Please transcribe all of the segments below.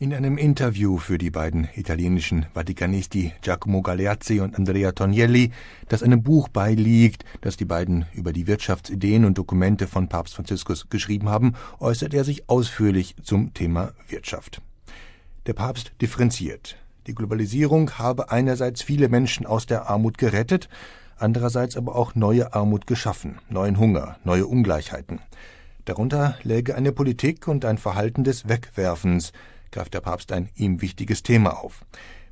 In einem Interview für die beiden italienischen Vatikanisti Giacomo Galeazzi und Andrea Tognelli, das einem Buch beiliegt, das die beiden über die Wirtschaftsideen und Dokumente von Papst Franziskus geschrieben haben, äußert er sich ausführlich zum Thema Wirtschaft. Der Papst differenziert. Die Globalisierung habe einerseits viele Menschen aus der Armut gerettet, andererseits aber auch neue Armut geschaffen, neuen Hunger, neue Ungleichheiten. Darunter läge eine Politik und ein Verhalten des Wegwerfens, greift der Papst ein ihm wichtiges Thema auf.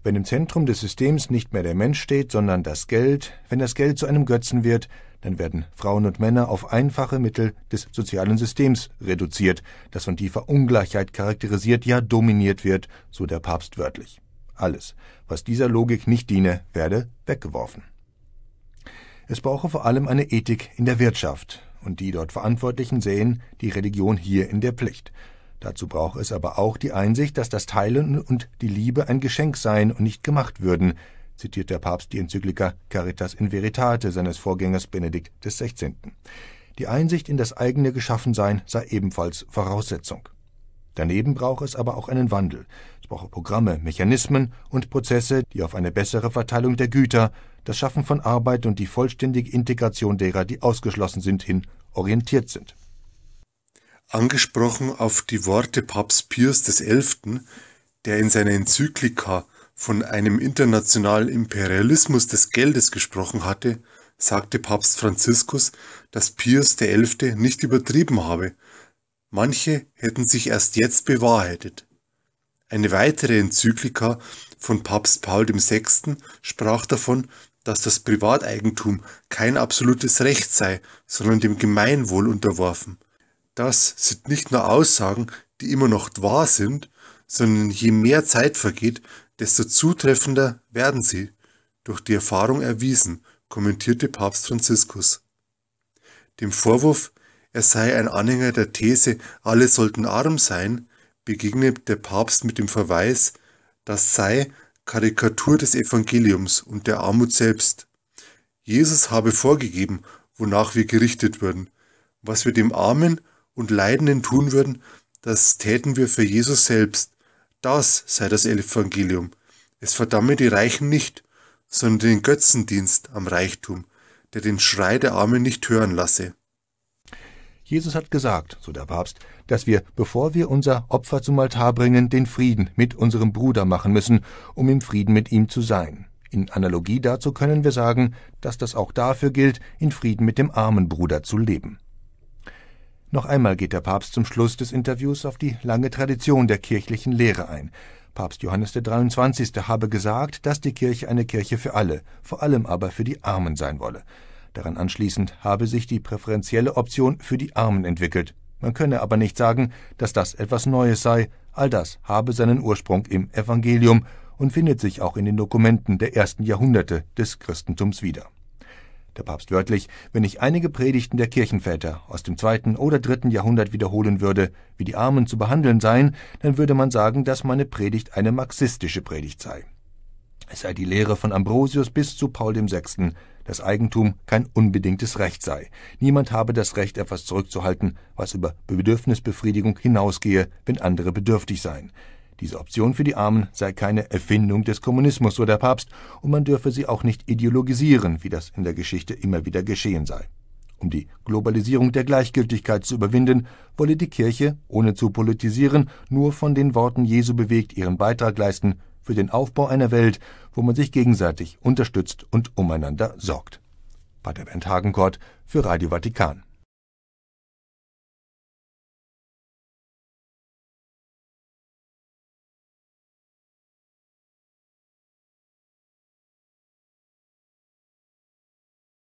Wenn im Zentrum des Systems nicht mehr der Mensch steht, sondern das Geld, wenn das Geld zu einem Götzen wird, dann werden Frauen und Männer auf einfache Mittel des sozialen Systems reduziert, das von tiefer Ungleichheit charakterisiert, ja dominiert wird, so der Papst wörtlich. Alles, was dieser Logik nicht diene, werde weggeworfen. Es brauche vor allem eine Ethik in der Wirtschaft, und die dort Verantwortlichen sehen die Religion hier in der Pflicht. Dazu brauche es aber auch die Einsicht, dass das Teilen und die Liebe ein Geschenk seien und nicht gemacht würden, zitiert der Papst die Enzyklika Caritas in Veritate seines Vorgängers Benedikt XVI. Die Einsicht in das eigene Geschaffensein sei ebenfalls Voraussetzung. Daneben brauche es aber auch einen Wandel. Es brauche Programme, Mechanismen und Prozesse, die auf eine bessere Verteilung der Güter, das Schaffen von Arbeit und die vollständige Integration derer, die ausgeschlossen sind, hin orientiert sind angesprochen auf die Worte Papst Pius XI., der in seiner Enzyklika von einem internationalen Imperialismus des Geldes gesprochen hatte, sagte Papst Franziskus, dass Pius XI. nicht übertrieben habe. Manche hätten sich erst jetzt bewahrheitet. Eine weitere Enzyklika von Papst Paul VI. sprach davon, dass das Privateigentum kein absolutes Recht sei, sondern dem Gemeinwohl unterworfen. Das sind nicht nur Aussagen, die immer noch wahr sind, sondern je mehr Zeit vergeht, desto zutreffender werden sie, durch die Erfahrung erwiesen, kommentierte Papst Franziskus. Dem Vorwurf, er sei ein Anhänger der These, alle sollten arm sein, begegnet der Papst mit dem Verweis, das sei Karikatur des Evangeliums und der Armut selbst. Jesus habe vorgegeben, wonach wir gerichtet würden. Was wir dem Armen und Leidenden tun würden, das täten wir für Jesus selbst. Das sei das Evangelium. Es verdamme die Reichen nicht, sondern den Götzendienst am Reichtum, der den Schrei der Armen nicht hören lasse. Jesus hat gesagt, so der Papst, dass wir, bevor wir unser Opfer zum Altar bringen, den Frieden mit unserem Bruder machen müssen, um im Frieden mit ihm zu sein. In Analogie dazu können wir sagen, dass das auch dafür gilt, in Frieden mit dem armen Bruder zu leben. Noch einmal geht der Papst zum Schluss des Interviews auf die lange Tradition der kirchlichen Lehre ein. Papst Johannes der 23. habe gesagt, dass die Kirche eine Kirche für alle, vor allem aber für die Armen sein wolle. Daran anschließend habe sich die präferentielle Option für die Armen entwickelt. Man könne aber nicht sagen, dass das etwas Neues sei. All das habe seinen Ursprung im Evangelium und findet sich auch in den Dokumenten der ersten Jahrhunderte des Christentums wieder der Papst wörtlich, wenn ich einige Predigten der Kirchenväter aus dem zweiten oder dritten Jahrhundert wiederholen würde, wie die Armen zu behandeln seien, dann würde man sagen, dass meine Predigt eine marxistische Predigt sei. Es sei die Lehre von Ambrosius bis zu Paul VI., dass Eigentum kein unbedingtes Recht sei. Niemand habe das Recht, etwas zurückzuhalten, was über Bedürfnisbefriedigung hinausgehe, wenn andere bedürftig seien. Diese Option für die Armen sei keine Erfindung des Kommunismus, so der Papst, und man dürfe sie auch nicht ideologisieren, wie das in der Geschichte immer wieder geschehen sei. Um die Globalisierung der Gleichgültigkeit zu überwinden, wolle die Kirche, ohne zu politisieren, nur von den Worten Jesu bewegt ihren Beitrag leisten für den Aufbau einer Welt, wo man sich gegenseitig unterstützt und umeinander sorgt. Pater Bernd Hagenkort für Radio Vatikan.